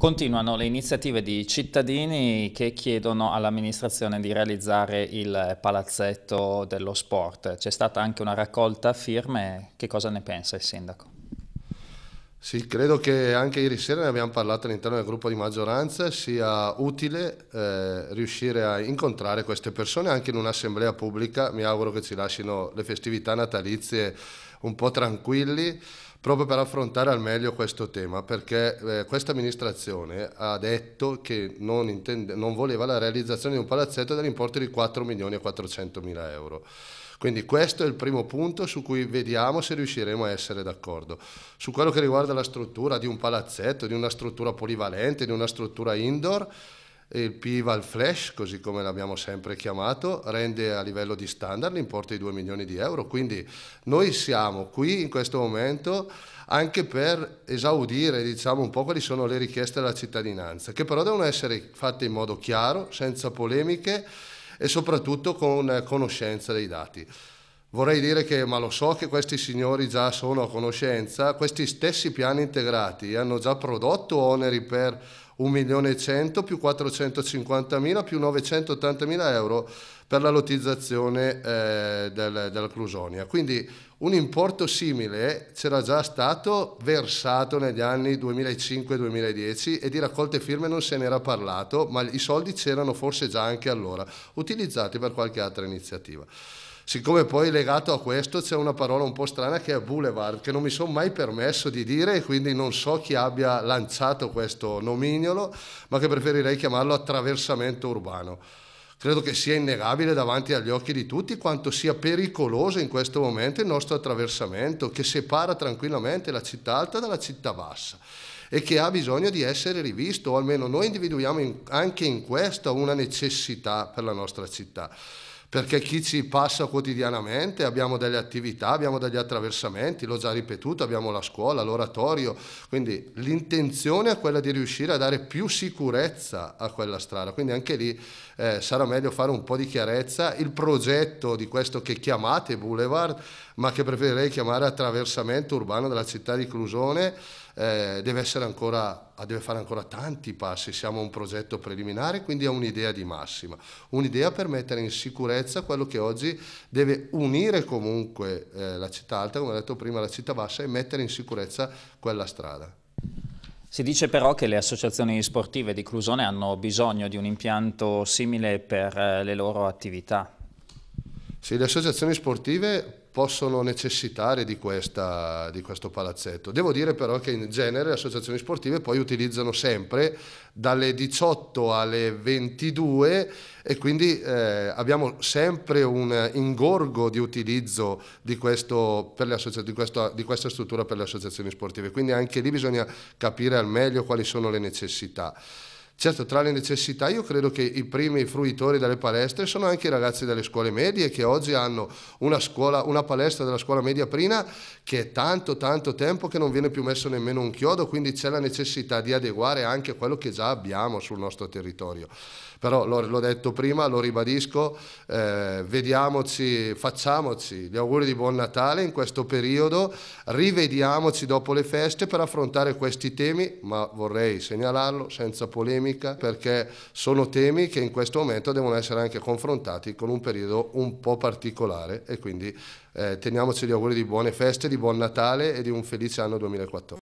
Continuano le iniziative di cittadini che chiedono all'amministrazione di realizzare il palazzetto dello sport. C'è stata anche una raccolta firme, che cosa ne pensa il sindaco? Sì, credo che anche ieri sera ne abbiamo parlato all'interno del gruppo di maggioranza, sia utile eh, riuscire a incontrare queste persone anche in un'assemblea pubblica, mi auguro che ci lasciano le festività natalizie un po' tranquilli proprio per affrontare al meglio questo tema, perché eh, questa amministrazione ha detto che non, intende, non, voleva la realizzazione di un palazzetto dell'importo di 4 milioni e 400 mila euro. Quindi questo è il primo punto su cui vediamo se riusciremo a essere d'accordo. Su quello che riguarda la struttura di un palazzetto, di una struttura polivalente, di una struttura indoor, il Pival Flash, così come l'abbiamo sempre chiamato, rende a livello di standard l'importo di 2 milioni di euro. Quindi noi siamo qui in questo momento anche per esaudire diciamo, un po' quali sono le richieste della cittadinanza, che però devono essere fatte in modo chiaro, senza polemiche e soprattutto con conoscenza dei dati. Vorrei dire che, ma lo so che questi signori già sono a conoscenza, questi stessi piani integrati hanno già prodotto oneri per 1 milione e 100 più 450 mila più 980 mila euro per la lotizzazione eh, del, della Clusonia. Quindi un importo simile c'era già stato versato negli anni 2005-2010 e di raccolte firme non se n'era parlato, ma i soldi c'erano forse già anche allora, utilizzati per qualche altra iniziativa. Siccome poi legato a questo c'è una parola un po' strana che è boulevard, che non mi sono mai permesso di dire e quindi non so chi abbia lanciato questo nomignolo, ma che preferirei chiamarlo attraversamento urbano. Credo che sia innegabile davanti agli occhi di tutti quanto sia pericoloso in questo momento il nostro attraversamento che separa tranquillamente la città alta dalla città bassa e che ha bisogno di essere rivisto, o almeno noi individuiamo in, anche in questo una necessità per la nostra città perché chi ci passa quotidianamente abbiamo delle attività, abbiamo degli attraversamenti, l'ho già ripetuto, abbiamo la scuola, l'oratorio, quindi l'intenzione è quella di riuscire a dare più sicurezza a quella strada, quindi anche lì eh, sarà meglio fare un po' di chiarezza, il progetto di questo che chiamate boulevard, ma che preferirei chiamare attraversamento urbano della città di Clusone, eh, deve, ancora, ah, deve, fare ancora tanti passi, siamo un progetto preliminare, quindi ha un'idea di massima, un'idea per mettere in sicurezza quello che oggi deve unire comunque eh, la città alta, come ho detto prima, la città bassa e mettere in sicurezza quella strada. Si dice però che le associazioni sportive di Clusone hanno bisogno di un impianto simile per eh, le loro attività. Sì, le associazioni sportive possono necessitare di, questa, di, questo palazzetto. Devo dire però che in genere le associazioni sportive poi utilizzano sempre dalle 18 alle 22 e quindi eh, abbiamo sempre un ingorgo di utilizzo di, questo, di, questo, di questa struttura per le associazioni sportive. Quindi anche lì bisogna capire al meglio quali sono le necessità. Certo, tra le necessità io credo che i primi fruitori delle palestre sono anche i ragazzi delle scuole medie che oggi hanno una, scuola, una palestra della scuola media prima che è tanto tanto tempo che non viene più messo nemmeno un chiodo, quindi c'è la necessità di adeguare anche quello che già abbiamo sul nostro territorio. Però l'ho, detto prima, lo ribadisco, eh, vediamoci, facciamoci gli auguri di buon Natale in questo periodo, rivediamoci dopo le feste per affrontare questi temi, ma vorrei segnalarlo senza polemica economica, perché sono temi che in questo momento devono essere anche confrontati con un periodo un po' particolare e quindi eh, teniamoci gli auguri di buone feste, di buon Natale e di un felice anno 2014.